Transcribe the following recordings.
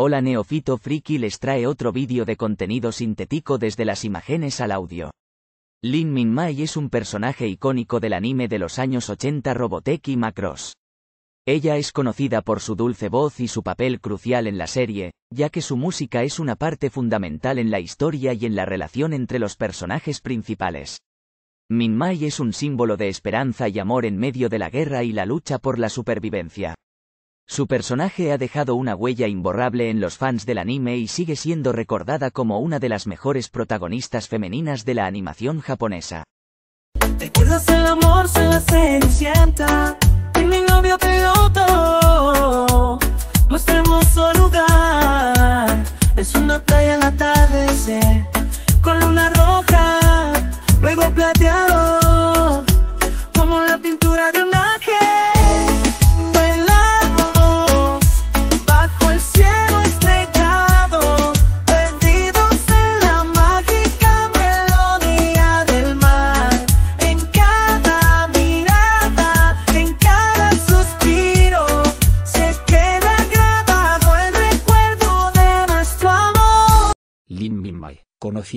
Hola Neofito Friki les trae otro vídeo de contenido sintético desde las imágenes al audio. Lin Min Mai es un personaje icónico del anime de los años 80 Robotech y Macross. Ella es conocida por su dulce voz y su papel crucial en la serie, ya que su música es una parte fundamental en la historia y en la relación entre los personajes principales. Min Mai es un símbolo de esperanza y amor en medio de la guerra y la lucha por la supervivencia. Su personaje ha dejado una huella imborrable en los fans del anime y sigue siendo recordada como una de las mejores protagonistas femeninas de la animación japonesa.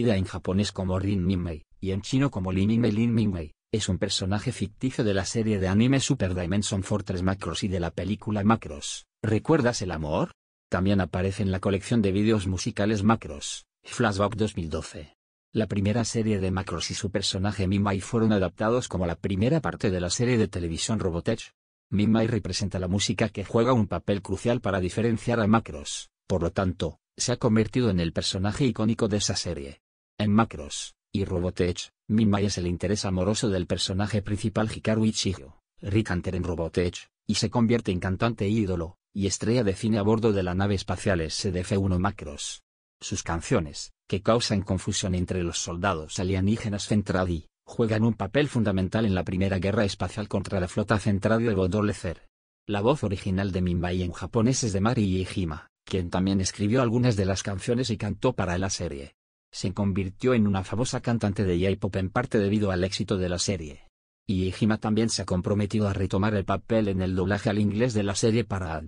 en japonés como Rin Minmei, y en chino como Lin Minmei Lin es un personaje ficticio de la serie de anime Super Dimension Fortress Macross y de la película Macross, ¿Recuerdas el amor? También aparece en la colección de vídeos musicales Macros, Flashback 2012. La primera serie de Macross y su personaje Mimai fueron adaptados como la primera parte de la serie de televisión Robotech. Mimai representa la música que juega un papel crucial para diferenciar a Macros, por lo tanto, se ha convertido en el personaje icónico de esa serie. En Macros y Robotech, Minmay es el interés amoroso del personaje principal Hikaru Ichigo, Rick en Robotech, y se convierte en cantante ídolo y estrella de cine a bordo de la nave espacial SDF-1 Macros. Sus canciones, que causan confusión entre los soldados alienígenas Centradi, juegan un papel fundamental en la primera guerra espacial contra la flota Centradi de Bodolecer. La voz original de Minbay en japonés es de Mari Iijima, quien también escribió algunas de las canciones y cantó para la serie se convirtió en una famosa cantante de J-pop en parte debido al éxito de la serie. Y también se ha comprometido a retomar el papel en el doblaje al inglés de la serie para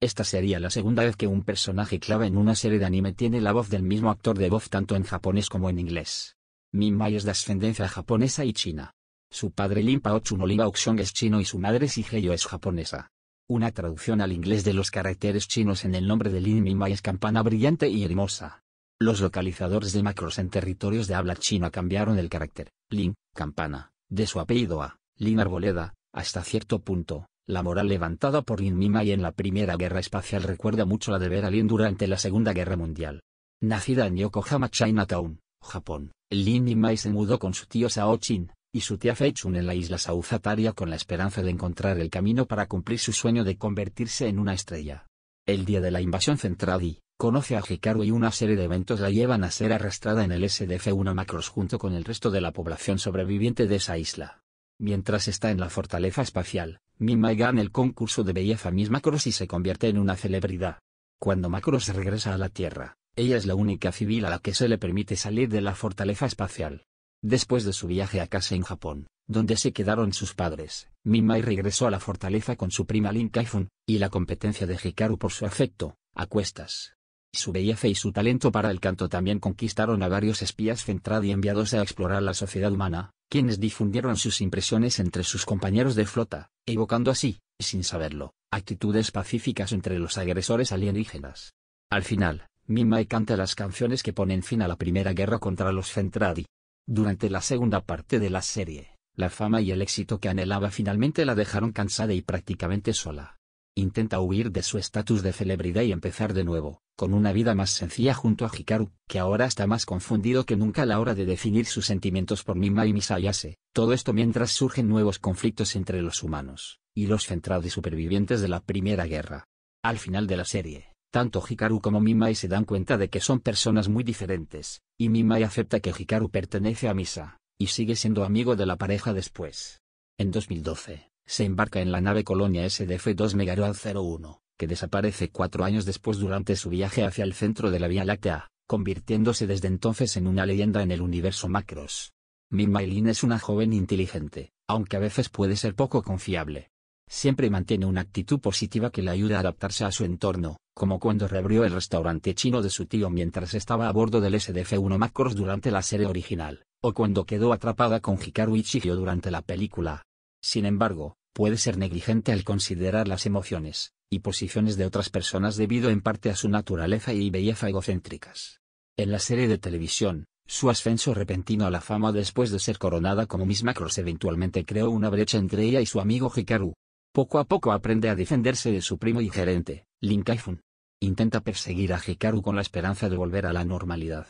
Esta sería la segunda vez que un personaje clave en una serie de anime tiene la voz del mismo actor de voz tanto en japonés como en inglés. Minmay es de ascendencia japonesa y china. Su padre Limpa Bao Xiong es chino y su madre Sigeyo es japonesa. Una traducción al inglés de los caracteres chinos en el nombre de Lin Minmay es campana brillante y hermosa. Los localizadores de macros en territorios de habla china cambiaron el carácter, Lin, campana, de su apellido a, Lin Arboleda, hasta cierto punto, la moral levantada por Lin Mimai en la Primera Guerra Espacial recuerda mucho la de ver a Lin durante la Segunda Guerra Mundial. Nacida en Yokohama, Chinatown, Japón, Lin Mimai se mudó con su tío Sao Chin, y su tía Fei Chun en la isla Sauzataria con la esperanza de encontrar el camino para cumplir su sueño de convertirse en una estrella. El día de la invasión y conoce a Hikaru y una serie de eventos la llevan a ser arrastrada en el SDF-1 Macros junto con el resto de la población sobreviviente de esa isla. Mientras está en la fortaleza espacial, Mima gana el concurso de belleza Miss Macros y se convierte en una celebridad. Cuando Macros regresa a la Tierra, ella es la única civil a la que se le permite salir de la fortaleza espacial. Después de su viaje a casa en Japón, donde se quedaron sus padres, Mimai regresó a la fortaleza con su prima Lin Kaifun, y la competencia de Hikaru por su afecto, a cuestas. Su belleza y su talento para el canto también conquistaron a varios espías Fentradi enviados a explorar la sociedad humana, quienes difundieron sus impresiones entre sus compañeros de flota, evocando así, sin saberlo, actitudes pacíficas entre los agresores alienígenas. Al final, Mimai canta las canciones que ponen fin a la primera guerra contra los centradi. Durante la segunda parte de la serie, la fama y el éxito que anhelaba finalmente la dejaron cansada y prácticamente sola intenta huir de su estatus de celebridad y empezar de nuevo, con una vida más sencilla junto a Hikaru, que ahora está más confundido que nunca a la hora de definir sus sentimientos por Mima y Misayase, todo esto mientras surgen nuevos conflictos entre los humanos, y los centrados supervivientes de la Primera Guerra. Al final de la serie, tanto Hikaru como Mimai se dan cuenta de que son personas muy diferentes, y Mimai acepta que Hikaru pertenece a Misa, y sigue siendo amigo de la pareja después. En 2012, se embarca en la nave Colonia SDF-2 Megaroad 01, que desaparece cuatro años después durante su viaje hacia el centro de la Vía Láctea, convirtiéndose desde entonces en una leyenda en el universo Macros. Mimailin es una joven inteligente, aunque a veces puede ser poco confiable. Siempre mantiene una actitud positiva que le ayuda a adaptarse a su entorno, como cuando reabrió el restaurante chino de su tío mientras estaba a bordo del SDF-1 Macros durante la serie original, o cuando quedó atrapada con Hikaru durante la película. Sin embargo, puede ser negligente al considerar las emociones y posiciones de otras personas debido en parte a su naturaleza y belleza egocéntricas. En la serie de televisión, su ascenso repentino a la fama después de ser coronada como Miss Macross eventualmente creó una brecha entre ella y su amigo Hikaru. Poco a poco aprende a defenderse de su primo y gerente, Lin Kaifun. Intenta perseguir a Hikaru con la esperanza de volver a la normalidad.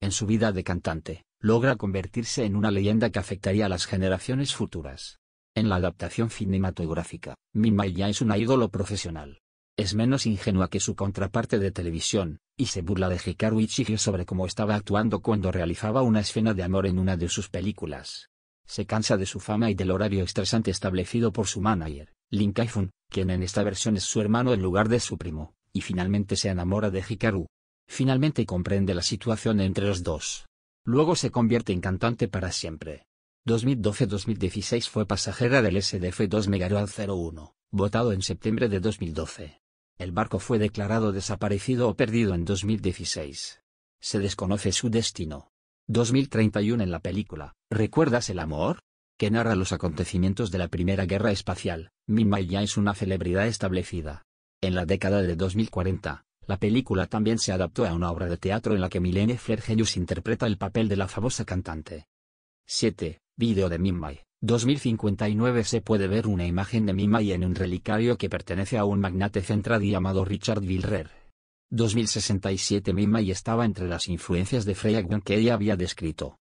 En su vida de cantante, logra convertirse en una leyenda que afectaría a las generaciones futuras. En la adaptación cinematográfica, ya es una ídolo profesional. Es menos ingenua que su contraparte de televisión, y se burla de Hikaru chilla sobre cómo estaba actuando cuando realizaba una escena de amor en una de sus películas. Se cansa de su fama y del horario estresante establecido por su manager, Lin Kaifun, quien en esta versión es su hermano en lugar de su primo, y finalmente se enamora de Hikaru. Finalmente comprende la situación entre los dos. Luego se convierte en cantante para siempre. 2012-2016 fue pasajera del SDF-2 Megaroad 01, votado en septiembre de 2012. El barco fue declarado desaparecido o perdido en 2016. Se desconoce su destino. 2031 en la película, ¿Recuerdas el amor? que narra los acontecimientos de la Primera Guerra Espacial, Mima ya es una celebridad establecida. En la década de 2040, la película también se adaptó a una obra de teatro en la que Milene Flergenius interpreta el papel de la famosa cantante. 7. Video de Mimai, 2059 se puede ver una imagen de Mimai en un relicario que pertenece a un magnate central llamado Richard Wilrer. 2067 Mimai estaba entre las influencias de Freya que ella había descrito.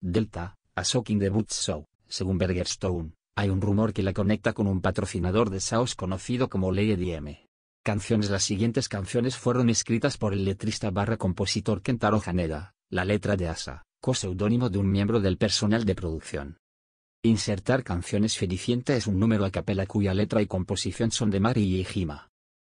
Delta, a Soaking the Boots Show, según Bergerstone, hay un rumor que la conecta con un patrocinador de Saos conocido como Lady M. Canciones Las siguientes canciones fueron escritas por el letrista barra compositor Kentaro Haneda, la letra de Asa, Coseudónimo seudónimo de un miembro del personal de producción. Insertar canciones Felicienta es un número a capela cuya letra y composición son de Mari y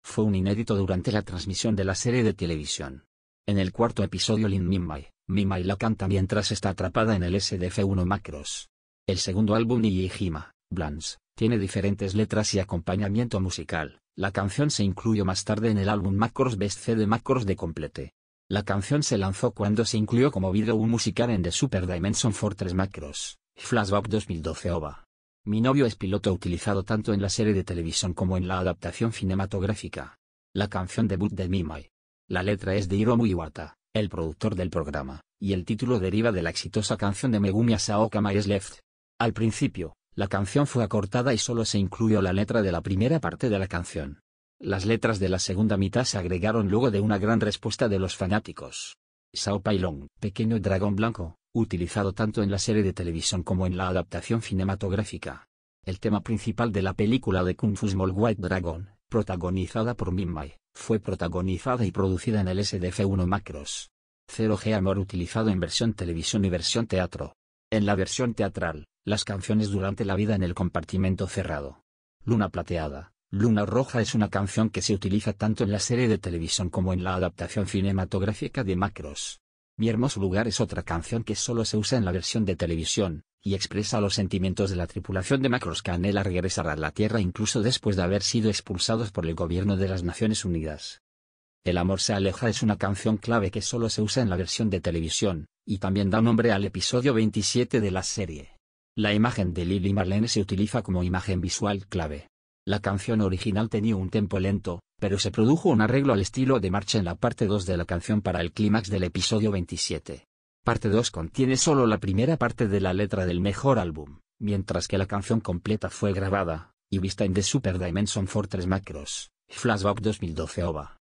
Fue un inédito durante la transmisión de la serie de televisión. En el cuarto episodio Lin Mimai, Mimai la canta mientras está atrapada en el SDF-1 Macros. El segundo álbum Ijima, Blans, tiene diferentes letras y acompañamiento musical. La canción se incluyó más tarde en el álbum Macros Best C de Macros de Complete. La canción se lanzó cuando se incluyó como video un musical en The Super Dimension Fortress Macros, Flashback 2012 OVA. Mi novio es piloto utilizado tanto en la serie de televisión como en la adaptación cinematográfica. La canción debut de Mimai. La letra es de Hiromu Iwata, el productor del programa, y el título deriva de la exitosa canción de Megumi Asaoka My Left. Al principio, la canción fue acortada y solo se incluyó la letra de la primera parte de la canción. Las letras de la segunda mitad se agregaron luego de una gran respuesta de los fanáticos. Sao Pailong, pequeño dragón blanco, utilizado tanto en la serie de televisión como en la adaptación cinematográfica. El tema principal de la película de Kung Fu Small White Dragon, protagonizada por Min Mai, fue protagonizada y producida en el SDF-1 Macros. 0G Amor utilizado en versión televisión y versión teatro. En la versión teatral, las canciones durante la vida en el compartimento cerrado. Luna plateada, Luna Roja es una canción que se utiliza tanto en la serie de televisión como en la adaptación cinematográfica de Macross. Mi hermoso lugar es otra canción que solo se usa en la versión de televisión, y expresa los sentimientos de la tripulación de Macross que anhela regresar a la Tierra incluso después de haber sido expulsados por el gobierno de las Naciones Unidas. El amor se aleja es una canción clave que solo se usa en la versión de televisión, y también da nombre al episodio 27 de la serie. La imagen de Lily Marlene se utiliza como imagen visual clave. La canción original tenía un tempo lento, pero se produjo un arreglo al estilo de marcha en la parte 2 de la canción para el clímax del episodio 27. Parte 2 contiene solo la primera parte de la letra del mejor álbum, mientras que la canción completa fue grabada y vista en The Super Dimension Fortress Macros, Flashback 2012 OVA.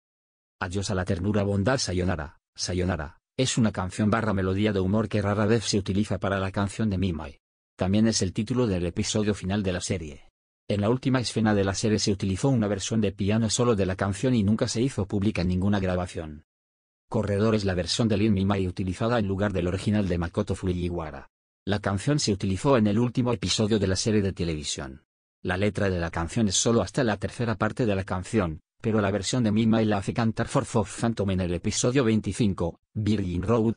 Adiós a la ternura bondad Sayonara, Sayonara, es una canción barra melodía de humor que rara vez se utiliza para la canción de Mimai. También es el título del episodio final de la serie. En la última escena de la serie se utilizó una versión de piano solo de la canción y nunca se hizo pública ninguna grabación. Corredor es la versión de Lin y utilizada en lugar del original de Makoto Fujiwara. La canción se utilizó en el último episodio de la serie de televisión. La letra de la canción es solo hasta la tercera parte de la canción, pero la versión de y la hace cantar For of Phantom en el episodio 25, Virgin Road.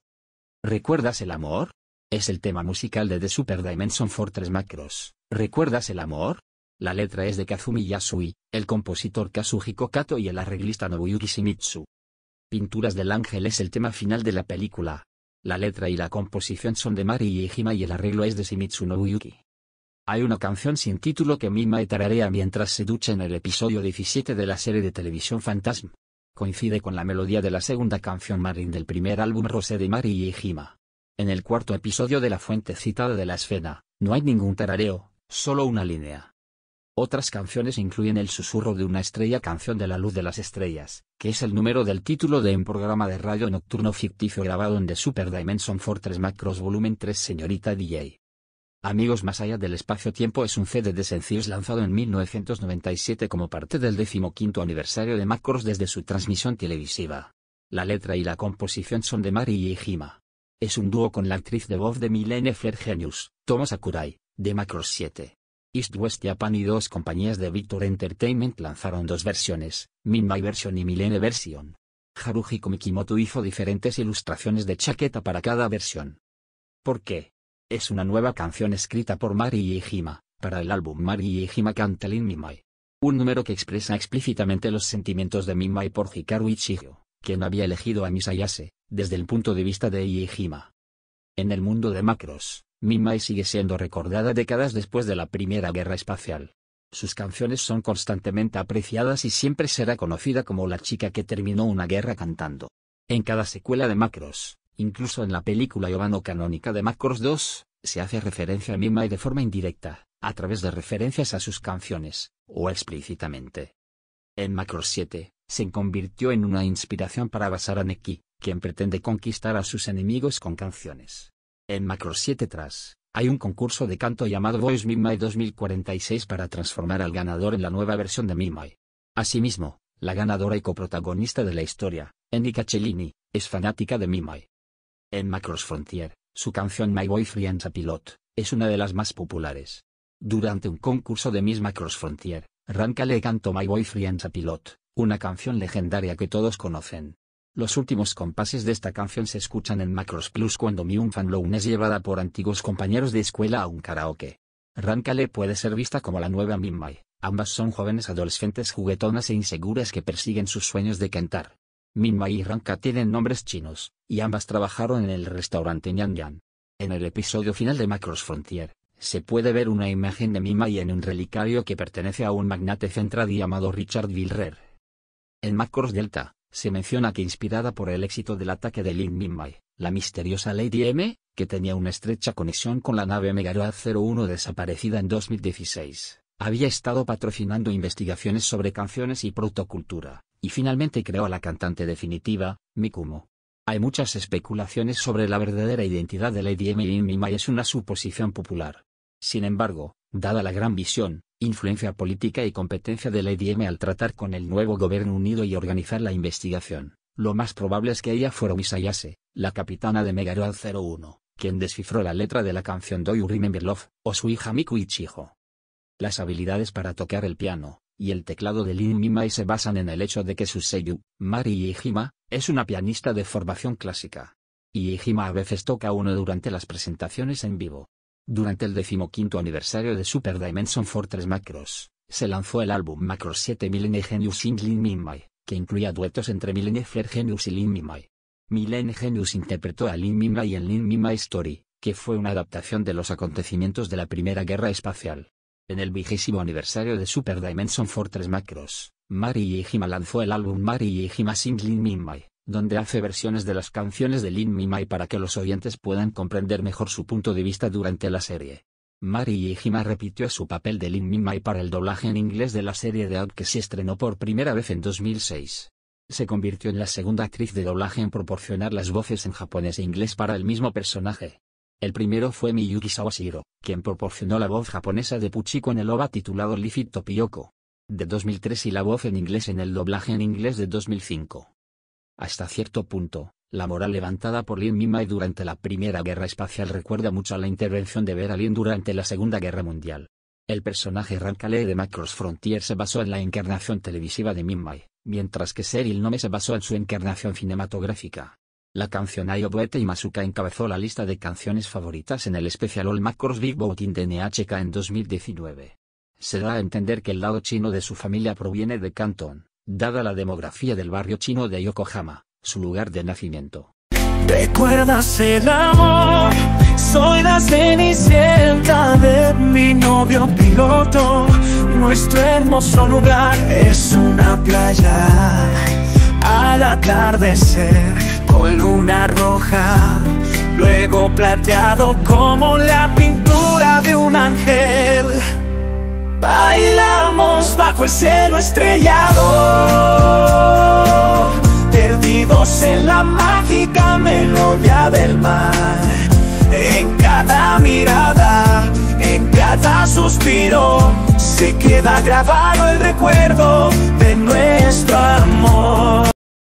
¿Recuerdas el amor? Es el tema musical de The Super Dimension Fortress Macross. ¿Recuerdas el amor? La letra es de Kazumi Yasui, el compositor Kazuhiko Kato y el arreglista Nobuyuki Shimitsu. Pinturas del Ángel es el tema final de la película. La letra y la composición son de Mari Ijima y el arreglo es de Shimizu Nobuyuki. Hay una canción sin título que Mima e tararea mientras se ducha en el episodio 17 de la serie de televisión Fantasm. Coincide con la melodía de la segunda canción Marin del primer álbum Rosé de Mari Ijima. En el cuarto episodio de la fuente citada de la escena, no hay ningún tarareo, solo una línea. Otras canciones incluyen El susurro de una estrella, Canción de la luz de las estrellas, que es el número del título de un programa de radio nocturno ficticio grabado en The Super Dimension Fortress Macros Volumen 3 Señorita DJ. Amigos más allá del espacio-tiempo es un CD de sencillos lanzado en 1997 como parte del quinto aniversario de Macros desde su transmisión televisiva. La letra y la composición son de Mari y Es un dúo con la actriz de voz de Milene Genius, Thomas Akurai, de Macros 7. East West Japan y dos compañías de Victor Entertainment lanzaron dos versiones, Minmai Version y Milene Version. Haruji Komikimoto hizo diferentes ilustraciones de chaqueta para cada versión. ¿Por qué? Es una nueva canción escrita por Mari Iijima para el álbum Mari Ijima Cantelin Mimai. Un número que expresa explícitamente los sentimientos de Minmai por Hikaru Ichigo, quien había elegido a Misayase, desde el punto de vista de Iijima. En el mundo de Macros, Mimai sigue siendo recordada décadas después de la Primera Guerra Espacial. Sus canciones son constantemente apreciadas y siempre será conocida como la chica que terminó una guerra cantando. En cada secuela de Macross, incluso en la película Yobano canónica de Macross 2, se hace referencia a Mimai de forma indirecta, a través de referencias a sus canciones, o explícitamente. En Macross 7, se convirtió en una inspiración para Neki, quien pretende conquistar a sus enemigos con canciones. En Macross 7 Tras, hay un concurso de canto llamado Voice Mimai 2046 para transformar al ganador en la nueva versión de Mimai. Asimismo, la ganadora y coprotagonista de la historia, Enika Cellini, es fanática de Mimai. En Macross Frontier, su canción My Boyfriend's a Pilot, es una de las más populares. Durante un concurso de Miss Macros Frontier, Ranka le cantó My Boyfriend's a Pilot, una canción legendaria que todos conocen. Los últimos compases de esta canción se escuchan en Macros Plus cuando Myung Fan Loon es llevada por antiguos compañeros de escuela a un karaoke. le puede ser vista como la nueva Minmay, ambas son jóvenes adolescentes juguetonas e inseguras que persiguen sus sueños de cantar. Minmay y Ranka tienen nombres chinos, y ambas trabajaron en el restaurante Nyan Yan. En el episodio final de Macros Frontier, se puede ver una imagen de Minmay en un relicario que pertenece a un magnate central llamado Richard Vilrer. En Macros Delta, se menciona que inspirada por el éxito del ataque de Lin Min-Mai, la misteriosa Lady M, que tenía una estrecha conexión con la nave Megaroa 01 desaparecida en 2016, había estado patrocinando investigaciones sobre canciones y protocultura, y finalmente creó a la cantante definitiva, Mikumo. Hay muchas especulaciones sobre la verdadera identidad de Lady M. y Min-Mai es una suposición popular. Sin embargo, dada la gran visión, influencia política y competencia de Lady M al tratar con el nuevo gobierno unido y organizar la investigación. Lo más probable es que ella fuera Misayase, la capitana de Megaroad 01, quien descifró la letra de la canción Do You Remember o su hija Miku Ichijo. Las habilidades para tocar el piano, y el teclado de Lin Mimai se basan en el hecho de que su seiyu, Mari Iijima, es una pianista de formación clásica. Iijima a veces toca uno durante las presentaciones en vivo, durante el decimoquinto aniversario de Super Dimension Fortress Macros, se lanzó el álbum Macross 7 Millennium Genius in Lin que incluía duetos entre Millennium Flare Genius y Lin mai Millennium Genius interpretó a Lin mai en Lin mai Story, que fue una adaptación de los acontecimientos de la Primera Guerra Espacial. En el vigésimo aniversario de Super Dimension Fortress Macros, Mari Yejima lanzó el álbum Mari lin Singling mai donde hace versiones de las canciones de Lin Mimai para que los oyentes puedan comprender mejor su punto de vista durante la serie. Mari Ijima repitió su papel de Lin Mimai para el doblaje en inglés de la serie de Out que se estrenó por primera vez en 2006. Se convirtió en la segunda actriz de doblaje en proporcionar las voces en japonés e inglés para el mismo personaje. El primero fue Miyuki Sawashiro, quien proporcionó la voz japonesa de Puchiko en el OVA titulado Lift Topiyoko de 2003 y la voz en inglés en el doblaje en inglés de 2005. Hasta cierto punto, la moral levantada por Lin Mimai durante la Primera Guerra Espacial recuerda mucho a la intervención de Vera Lin durante la Segunda Guerra Mundial. El personaje Rankale de Macross Frontier se basó en la encarnación televisiva de Min-Mai, mientras que Seril Nome se basó en su encarnación cinematográfica. La canción Ayobuete y Masuka encabezó la lista de canciones favoritas en el especial All Macross Big Boating de NHK en 2019. Se da a entender que el lado chino de su familia proviene de Cantón dada la demografía del barrio chino de Yokohama, su lugar de nacimiento. ¿Recuerdas el amor? Soy la cenicienta de mi novio piloto. Nuestro hermoso lugar es una playa. Al atardecer con luna roja, luego plateado como la pintura de un ángel. Bailamos bajo el cielo estrellado, perdidos en la mágica melodía del mar. En cada mirada, en cada suspiro, se queda grabado el recuerdo de nuestro amor.